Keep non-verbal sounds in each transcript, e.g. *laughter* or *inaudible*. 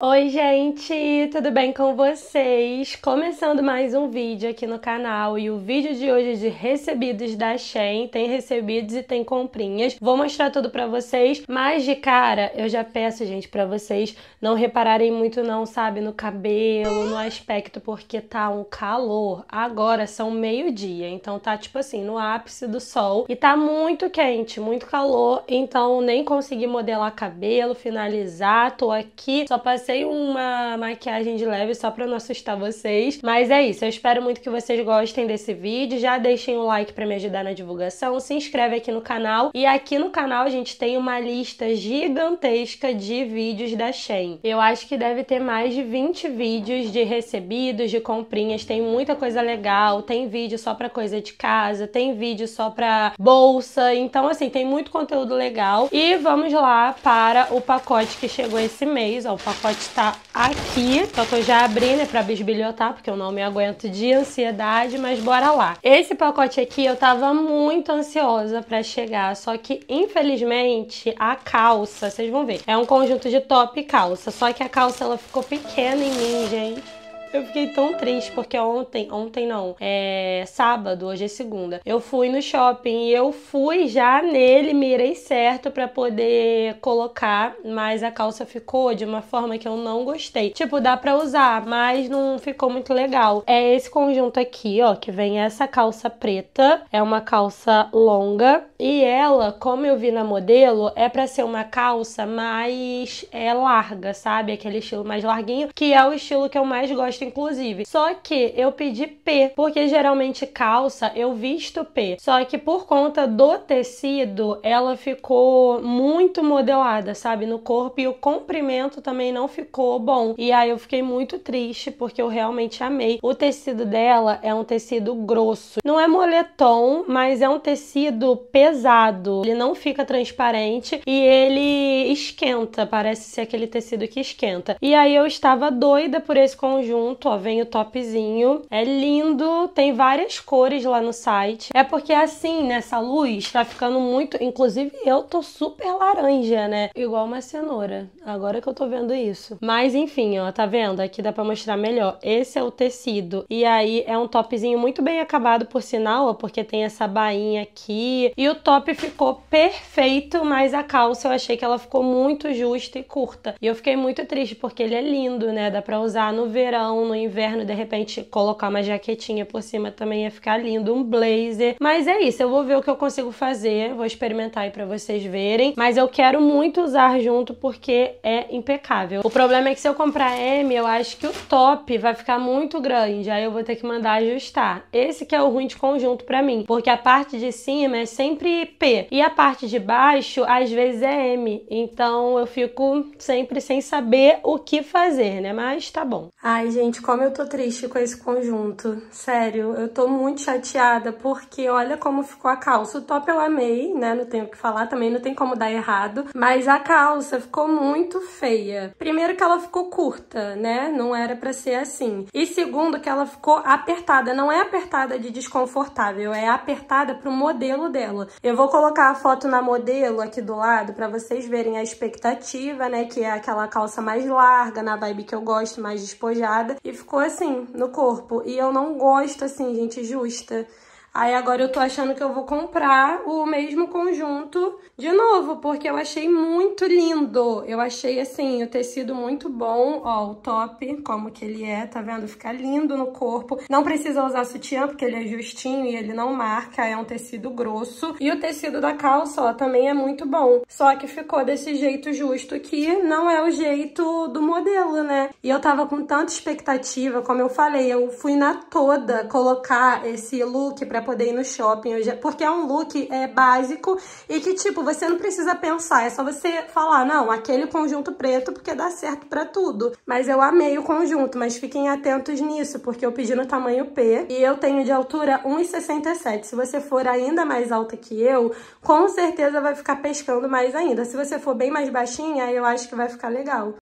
Oi, gente, tudo bem com vocês? Começando mais um vídeo aqui no canal e o vídeo de hoje é de recebidos da Shein. Tem recebidos e tem comprinhas. Vou mostrar tudo pra vocês, mas de cara eu já peço, gente, pra vocês não repararem muito não, sabe, no cabelo, no aspecto, porque tá um calor. Agora são meio-dia, então tá tipo assim, no ápice do sol e tá muito quente, muito calor, então nem consegui modelar cabelo, finalizar. Tô aqui, só passei passei uma maquiagem de leve só pra não assustar vocês. Mas é isso, eu espero muito que vocês gostem desse vídeo. Já deixem o um like pra me ajudar na divulgação, se inscreve aqui no canal. E aqui no canal a gente tem uma lista gigantesca de vídeos da Shein. Eu acho que deve ter mais de 20 vídeos de recebidos, de comprinhas. Tem muita coisa legal, tem vídeo só pra coisa de casa, tem vídeo só pra bolsa. Então, assim, tem muito conteúdo legal. E vamos lá para o pacote que chegou esse mês, ó, o pacote parte tá aqui, só então, tô já abrindo é pra bisbilhotar, porque eu não me aguento de ansiedade, mas bora lá. Esse pacote aqui eu tava muito ansiosa pra chegar, só que infelizmente a calça, vocês vão ver, é um conjunto de top e calça, só que a calça ela ficou pequena em mim, gente eu fiquei tão triste porque ontem, ontem não, é sábado, hoje é segunda. Eu fui no shopping e eu fui já nele, mirei certo para poder colocar, mas a calça ficou de uma forma que eu não gostei. Tipo, dá para usar, mas não ficou muito legal. É esse conjunto aqui, ó, que vem essa calça preta, é uma calça longa e ela, como eu vi na modelo, é para ser uma calça mais é larga, sabe? Aquele estilo mais larguinho, que é o estilo que eu mais gosto inclusive. Só que eu pedi P, porque geralmente calça eu visto P. Só que por conta do tecido, ela ficou muito modelada, sabe? No corpo e o comprimento também não ficou bom. E aí eu fiquei muito triste, porque eu realmente amei. O tecido dela é um tecido grosso. Não é moletom, mas é um tecido pesado. Ele não fica transparente e ele esquenta. Parece ser aquele tecido que esquenta. E aí eu estava doida por esse conjunto ó, vem o topzinho. É lindo, tem várias cores lá no site. É porque assim, nessa luz, tá ficando muito... Inclusive, eu tô super laranja, né? Igual uma cenoura. Agora que eu tô vendo isso. Mas, enfim, ó, tá vendo? Aqui dá pra mostrar melhor. Esse é o tecido. E aí, é um topzinho muito bem acabado, por sinal, ó, porque tem essa bainha aqui. E o top ficou perfeito, mas a calça eu achei que ela ficou muito justa e curta. E eu fiquei muito triste, porque ele é lindo, né? Dá pra usar no verão, no inverno, de repente, colocar uma jaquetinha por cima também ia ficar lindo, um blazer. Mas é isso, eu vou ver o que eu consigo fazer, vou experimentar aí para vocês verem, mas eu quero muito usar junto porque é impecável. O problema é que se eu comprar M, eu acho que o top vai ficar muito grande, aí eu vou ter que mandar ajustar. Esse que é o ruim de conjunto para mim, porque a parte de cima é sempre P e a parte de baixo às vezes é M. Então eu fico sempre sem saber o que fazer, né? Mas tá bom. Ai, gente, gente, como eu tô triste com esse conjunto. Sério, eu tô muito chateada porque olha como ficou a calça. O top eu amei, né? Não tenho o que falar, também não tem como dar errado. Mas a calça ficou muito feia. Primeiro que ela ficou curta, né? Não era pra ser assim. E segundo que ela ficou apertada. Não é apertada de desconfortável, é apertada pro modelo dela. Eu vou colocar a foto na modelo aqui do lado pra vocês verem a expectativa, né? Que é aquela calça mais larga, na vibe que eu gosto, mais despojada e ficou assim no corpo. E eu não gosto assim, gente justa. Aí agora eu tô achando que eu vou comprar o mesmo conjunto de novo, porque eu achei muito lindo. Eu achei, assim, o tecido muito bom, ó, o top, como que ele é, tá vendo? Fica lindo no corpo. Não precisa usar sutiã, porque ele é justinho e ele não marca, é um tecido grosso. E o tecido da calça, ó, também é muito bom. Só que ficou desse jeito justo que não é o jeito do modelo, né? E eu tava com tanta expectativa, como eu falei, eu fui na toda colocar esse look pra para poder ir no shopping, porque é um look é, básico e que, tipo, você não precisa pensar, é só você falar, não, aquele conjunto preto, porque dá certo para tudo. Mas eu amei o conjunto, mas fiquem atentos nisso, porque eu pedi no tamanho P e eu tenho de altura 1,67. Se você for ainda mais alta que eu, com certeza vai ficar pescando mais ainda. Se você for bem mais baixinha, eu acho que vai ficar legal.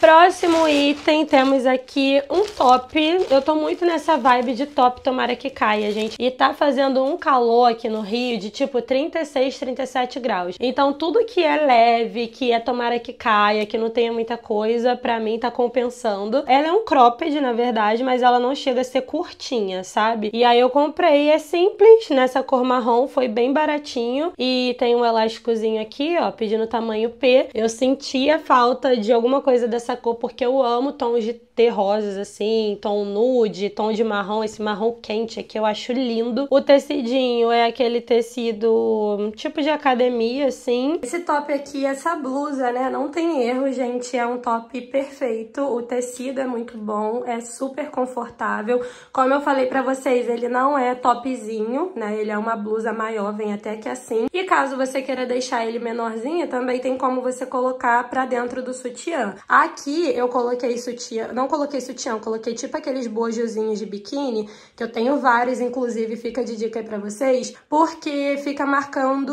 Próximo item, temos aqui um top. Eu tô muito nessa vibe de top, tomara que caia, gente. E tá fazendo um calor aqui no Rio de tipo 36, 37 graus. Então tudo que é leve, que é tomara que caia, que não tenha muita coisa, pra mim tá compensando. Ela é um cropped, na verdade, mas ela não chega a ser curtinha, sabe? E aí eu comprei, é simples, nessa cor marrom, foi bem baratinho. E tem um elásticozinho aqui, ó, pedindo tamanho P. Eu sentia falta de alguma coisa dessa essa cor porque eu amo tons de rosas assim, tom nude, tom de marrom, esse marrom quente aqui eu acho lindo. O tecidinho é aquele tecido tipo de academia, assim. Esse top aqui, é essa blusa, né, não tem erro, gente, é um top perfeito. O tecido é muito bom, é super confortável. Como eu falei pra vocês, ele não é topzinho, né, ele é uma blusa maior, vem até que assim. E caso você queira deixar ele menorzinho, também tem como você colocar pra dentro do sutiã. Aqui Aqui eu coloquei sutiã, não coloquei sutiã, coloquei tipo aqueles bojozinhos de biquíni, que eu tenho vários, inclusive fica de dica aí pra vocês, porque fica marcando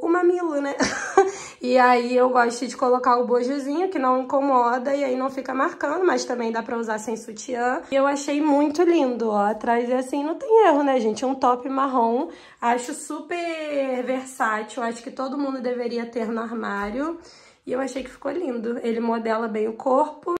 o mamilo, né? *laughs* e aí eu gosto de colocar o bojozinho, que não incomoda e aí não fica marcando, mas também dá pra usar sem sutiã. E eu achei muito lindo, ó, atrás é assim, não tem erro, né, gente? Um top marrom, acho super versátil, acho que todo mundo deveria ter no armário. E eu achei que ficou lindo. Ele modela bem o corpo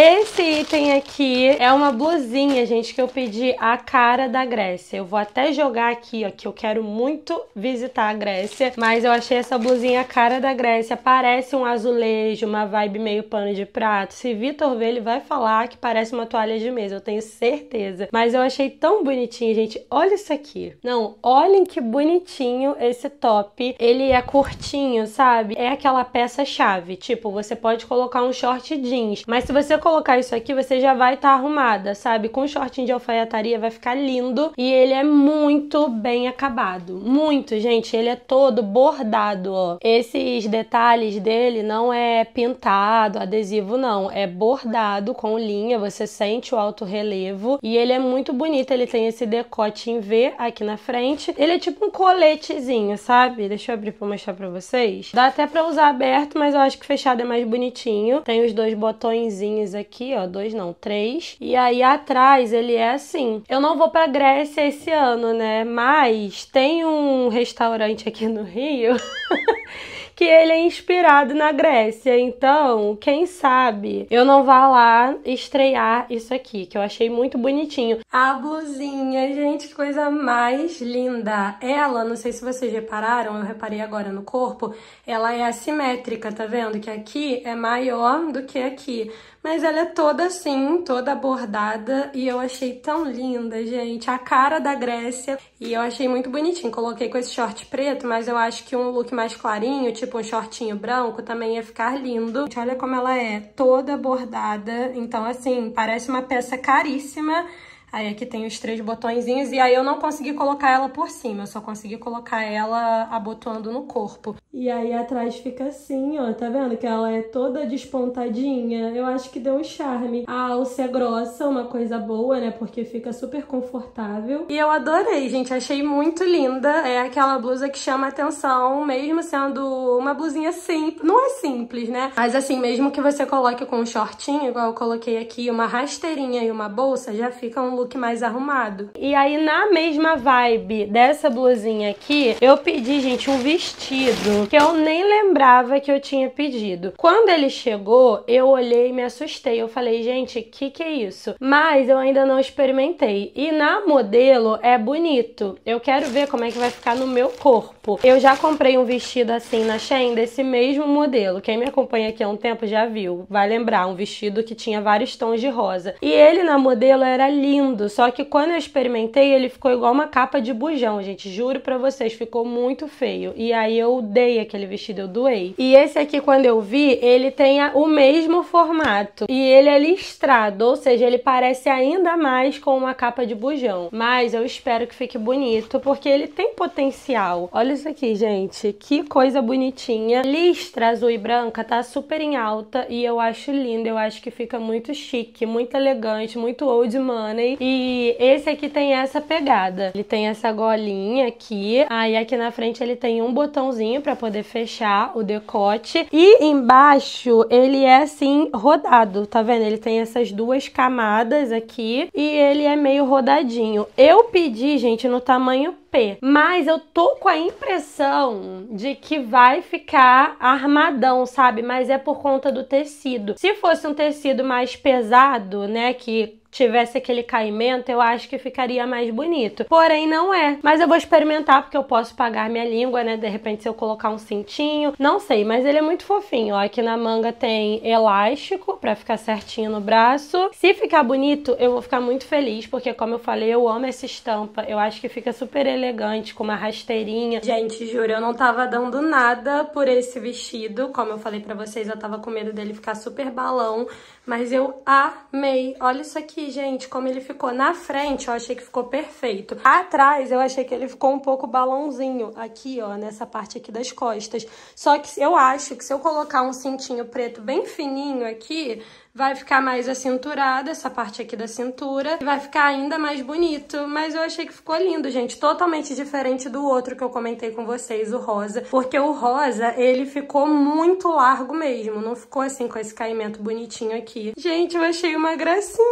esse item aqui é uma blusinha, gente, que eu pedi a cara da Grécia. Eu vou até jogar aqui, ó, que eu quero muito visitar a Grécia, mas eu achei essa blusinha a cara da Grécia. Parece um azulejo, uma vibe meio pano de prato. Se Vitor ver, ele vai falar que parece uma toalha de mesa, eu tenho certeza. Mas eu achei tão bonitinho, gente. Olha isso aqui. Não, olhem que bonitinho esse top. Ele é curtinho, sabe? É aquela peça chave. Tipo, você pode colocar um short jeans, mas se você colocar isso aqui, você já vai estar tá arrumada, sabe? Com shortinho de alfaiataria vai ficar lindo e ele é muito bem acabado. Muito, gente. Ele é todo bordado, ó. Esses detalhes dele não é pintado, adesivo, não. É bordado com linha, você sente o alto relevo e ele é muito bonito. Ele tem esse decote em V aqui na frente. Ele é tipo um coletezinho, sabe? Deixa eu abrir pra mostrar pra vocês. Dá até pra usar aberto, mas eu acho que fechado é mais bonitinho. Tem os dois botõezinhos aqui aqui, ó, dois não, três. E aí atrás ele é assim. Eu não vou pra Grécia esse ano, né? Mas tem um restaurante aqui no Rio. *laughs* que ele é inspirado na Grécia. Então, quem sabe eu não vá lá estrear isso aqui, que eu achei muito bonitinho. A blusinha, gente, que coisa mais linda. Ela, não sei se vocês repararam, eu reparei agora no corpo, ela é assimétrica, tá vendo? Que aqui é maior do que aqui. Mas ela é toda assim, toda bordada e eu achei tão linda, gente. A cara da Grécia e eu achei muito bonitinho. Coloquei com esse short preto, mas eu acho que um look mais clarinho, tipo um shortinho branco, também ia ficar lindo. Gente, olha como ela é, toda bordada. Então, assim, parece uma peça caríssima. Aí aqui tem os três botõezinhos e aí eu não consegui colocar ela por cima, eu só consegui colocar ela abotoando no corpo. E aí atrás fica assim, ó, tá vendo? Que ela é toda despontadinha. Eu acho que deu um charme. A alça é grossa, uma coisa boa, né? Porque fica super confortável. E eu adorei, gente. Achei muito linda. É aquela blusa que chama atenção, mesmo sendo uma blusinha simples. Não é simples, né? Mas assim, mesmo que você coloque com um shortinho, igual eu coloquei aqui, uma rasteirinha e uma bolsa, já fica um look mais arrumado. E aí, na mesma vibe dessa blusinha aqui, eu pedi, gente, um vestido que eu nem lembrava que eu tinha pedido. Quando ele chegou, eu olhei e me assustei. Eu falei, gente, que que é isso? Mas eu ainda não experimentei. E na modelo é bonito. Eu quero ver como é que vai ficar no meu corpo. Eu já comprei um vestido assim na Shein desse mesmo modelo. Quem me acompanha aqui há um tempo já viu, vai lembrar, um vestido que tinha vários tons de rosa. E ele na modelo era lindo, só que quando eu experimentei, ele ficou igual uma capa de bujão, gente. Juro para vocês, ficou muito feio. E aí eu dei aquele vestido eu doei. E esse aqui, quando eu vi, ele tem o mesmo formato. E ele é listrado, ou seja, ele parece ainda mais com uma capa de bujão. Mas eu espero que fique bonito, porque ele tem potencial. Olha isso aqui, gente. Que coisa bonitinha. Listra azul e branca tá super em alta e eu acho lindo. Eu acho que fica muito chique, muito elegante, muito old money. E esse aqui tem essa pegada. Ele tem essa golinha aqui. Aí aqui na frente ele tem um botãozinho pra poder fechar o decote. E embaixo ele é assim rodado, tá vendo? Ele tem essas duas camadas aqui e ele é meio rodadinho. Eu pedi, gente, no tamanho P, mas eu tô com a impressão de que vai ficar armadão, sabe? Mas é por conta do tecido. Se fosse um tecido mais pesado, né, que tivesse aquele caimento, eu acho que ficaria mais bonito. Porém, não é. Mas eu vou experimentar porque eu posso pagar minha língua, né? De repente, se eu colocar um cintinho, não sei, mas ele é muito fofinho. Ó, aqui na manga tem elástico para ficar certinho no braço. Se ficar bonito, eu vou ficar muito feliz, porque como eu falei, eu amo essa estampa. Eu acho que fica super elegante, com uma rasteirinha. Gente, juro, eu não tava dando nada por esse vestido. Como eu falei pra vocês, eu tava com medo dele ficar super balão. Mas eu amei. Olha isso aqui gente, como ele ficou na frente, eu achei que ficou perfeito. Atrás, eu achei que ele ficou um pouco balãozinho aqui, ó, nessa parte aqui das costas. Só que eu acho que se eu colocar um cintinho preto bem fininho aqui, vai ficar mais acinturada, essa parte aqui da cintura, e vai ficar ainda mais bonito. Mas eu achei que ficou lindo, gente, totalmente diferente do outro que eu comentei com vocês, o rosa, porque o rosa, ele ficou muito largo mesmo, não ficou assim com esse caimento bonitinho aqui. Gente, eu achei uma gracinha!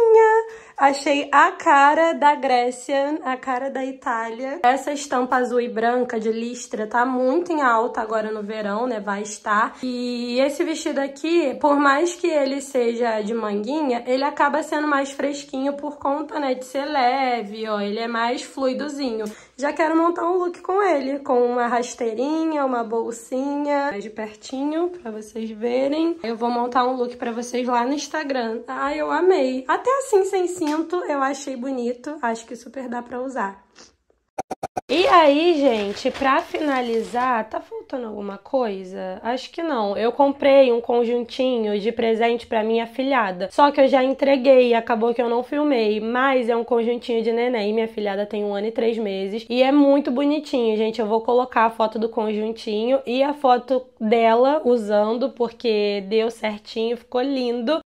Achei a cara da Grécia, a cara da Itália. Essa estampa azul e branca de listra tá muito em alta agora no verão, né? Vai estar. E esse vestido aqui, por mais que ele seja de manguinha, ele acaba sendo mais fresquinho por conta, né, de ser leve, ó. Ele é mais fluidozinho. Já quero montar um look com ele, com uma rasteirinha, uma bolsinha, mais de pertinho pra vocês verem. Eu vou montar um look pra vocês lá no Instagram. Ah, eu amei! Até assim, sem cinto, eu achei bonito. Acho que super dá pra usar. E aí, gente, pra finalizar, tá faltando alguma coisa? Acho que não. Eu comprei um conjuntinho de presente pra minha filhada. Só que eu já entreguei, acabou que eu não filmei. Mas é um conjuntinho de neném. Minha filhada tem um ano e três meses. E é muito bonitinho, gente. Eu vou colocar a foto do conjuntinho e a foto dela usando, porque deu certinho, ficou lindo.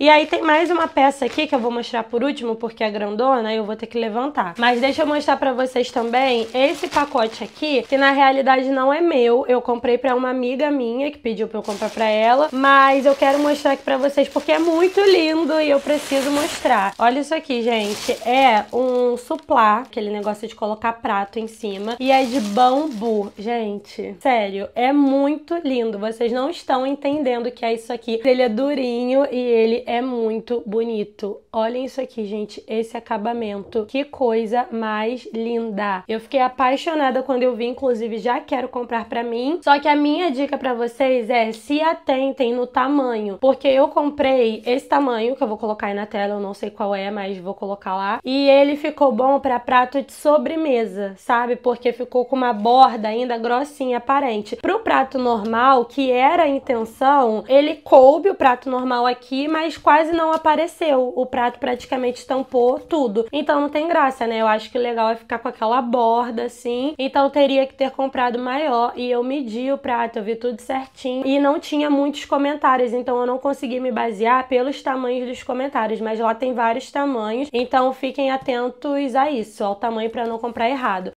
E aí tem mais uma peça aqui que eu vou mostrar por último, porque é grandona e eu vou ter que levantar. Mas deixa eu mostrar pra vocês também esse pacote aqui, que na realidade não é meu. Eu comprei pra uma amiga minha, que pediu pra eu comprar pra ela. Mas eu quero mostrar aqui pra vocês, porque é muito lindo e eu preciso mostrar. Olha isso aqui, gente. É um suplá, aquele negócio de colocar prato em cima. E é de bambu. Gente, sério, é muito lindo. Vocês não estão entendendo o que é isso aqui. Ele é durinho e ele é muito bonito. Olhem isso aqui, gente, esse acabamento. Que coisa mais linda. Eu fiquei apaixonada quando eu vi, inclusive já quero comprar para mim. Só que a minha dica para vocês é se atentem no tamanho, porque eu comprei esse tamanho que eu vou colocar aí na tela, eu não sei qual é, mas vou colocar lá. E ele ficou bom para prato de sobremesa, sabe? Porque ficou com uma borda ainda grossinha aparente. Pro prato normal, que era a intenção, ele coube o prato normal aqui, mas quase não apareceu. O prato praticamente estampou tudo. Então não tem graça, né? Eu acho que o legal é ficar com aquela borda assim. Então teria que ter comprado maior. E eu medi o prato, eu vi tudo certinho. E não tinha muitos comentários, então eu não consegui me basear pelos tamanhos dos comentários. Mas lá tem vários tamanhos. Então fiquem atentos a isso, ao tamanho para não comprar errado.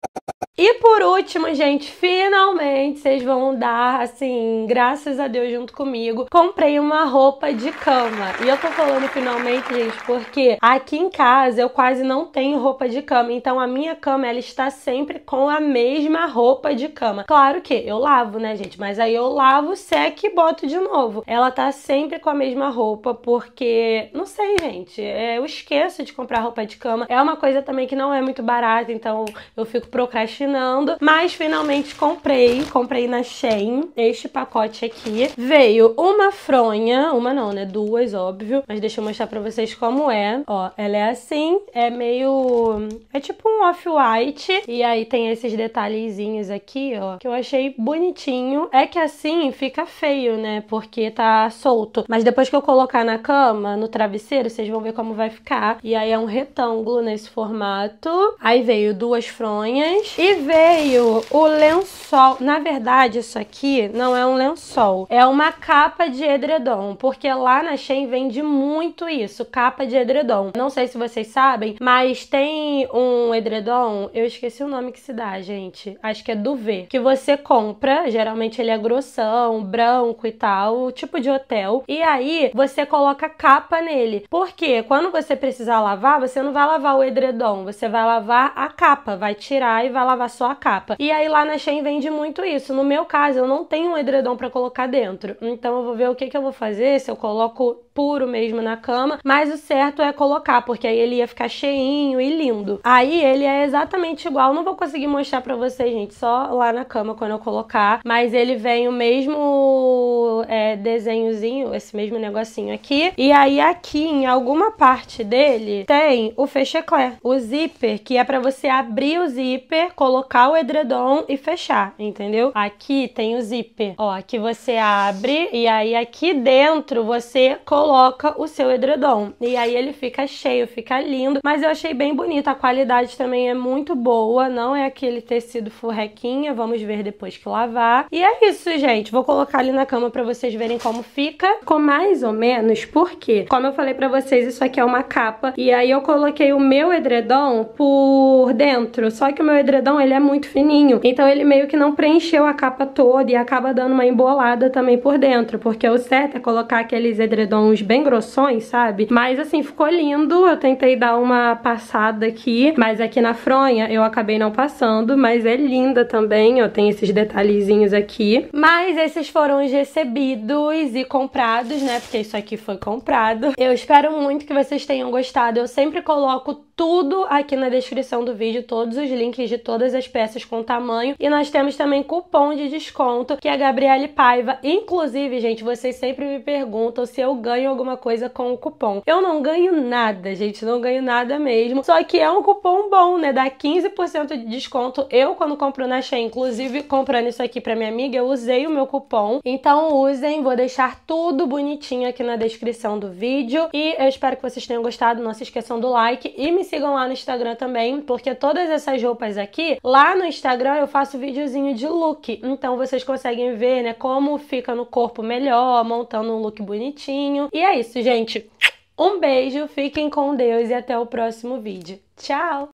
E por último, gente, finalmente vocês vão dar, assim, graças a Deus junto comigo, comprei uma roupa de cama. E eu tô falando finalmente, gente, porque aqui em casa eu quase não tenho roupa de cama, então a minha cama ela está sempre com a mesma roupa de cama. Claro que eu lavo, né, gente, mas aí eu lavo, seco e boto de novo. Ela tá sempre com a mesma roupa porque, não sei, gente, é, eu esqueço de comprar roupa de cama. É uma coisa também que não é muito barata, então eu fico procrastinando procrastinando, mas finalmente comprei, comprei na Shein este pacote aqui. Veio uma fronha, uma não, né? Duas, óbvio, mas deixa eu mostrar pra vocês como é. Ó, ela é assim, é meio... é tipo um off-white, e aí tem esses detalhezinhos aqui, ó, que eu achei bonitinho. É que assim fica feio, né? Porque tá solto. Mas depois que eu colocar na cama, no travesseiro, vocês vão ver como vai ficar. E aí é um retângulo nesse formato. Aí veio duas fronhas e veio o lençol. Na verdade, isso aqui não é um lençol, é uma capa de edredom, porque lá na Shein vende muito isso, capa de edredom. Não sei se vocês sabem, mas tem um edredom, eu esqueci o nome que se dá, gente. Acho que é duvet, que você compra, geralmente ele é grossão, branco e tal, tipo de hotel. E aí você coloca capa nele. Porque quando você precisar lavar, você não vai lavar o edredom, você vai lavar a capa, vai tirar e vai lavar colocar só a capa. E aí lá na Shein vende muito isso. No meu caso, eu não tenho um edredom para colocar dentro. Então eu vou ver o que, que eu vou fazer, se eu coloco puro mesmo na cama, mas o certo é colocar, porque aí ele ia ficar cheinho e lindo. Aí ele é exatamente igual, não vou conseguir mostrar para vocês, gente, só lá na cama quando eu colocar, mas ele vem o mesmo é, desenhozinho, esse mesmo negocinho aqui, e aí aqui em alguma parte dele tem o fecheclé, o zíper, que é para você abrir o zíper, colocar colocar o edredom e fechar, entendeu? Aqui tem o zíper. Ó, aqui você abre e aí aqui dentro você coloca o seu edredom. E aí ele fica cheio, fica lindo. Mas eu achei bem bonito. A qualidade também é muito boa. Não é aquele tecido furrequinha. Vamos ver depois que lavar. E é isso, gente. Vou colocar ali na cama pra vocês verem como fica. Com mais ou menos, Por quê? como eu falei pra vocês, isso aqui é uma capa. E aí eu coloquei o meu edredom por dentro. Só que o meu edredom ele é muito fininho. Então ele meio que não preencheu a capa toda e acaba dando uma embolada também por dentro, porque o certo é colocar aqueles edredons bem grossões, sabe? Mas assim, ficou lindo, eu tentei dar uma passada aqui, mas aqui na fronha eu acabei não passando, mas é linda também, ó, tem esses detalhezinhos aqui. Mas esses foram os recebidos e comprados, né? Porque isso aqui foi comprado. Eu espero muito que vocês tenham gostado. Eu sempre coloco tudo aqui na descrição do vídeo, todos os links de todas as peças com tamanho. E nós temos também cupom de desconto, que é Gabriele Paiva. Inclusive, gente, vocês sempre me perguntam se eu ganho alguma coisa com o cupom. Eu não ganho nada, gente, não ganho nada mesmo. Só que é um cupom bom, né? Dá 15% de desconto. Eu, quando compro na Shein, inclusive comprando isso aqui pra minha amiga, eu usei o meu cupom. Então usem, vou deixar tudo bonitinho aqui na descrição do vídeo. E eu espero que vocês tenham gostado. Não se esqueçam do like e me sigam lá no Instagram também, porque todas essas roupas aqui lá no Instagram eu faço videozinho de look. Então vocês conseguem ver, né, como fica no corpo melhor, montando um look bonitinho. E é isso, gente. Um beijo, fiquem com Deus e até o próximo vídeo. Tchau!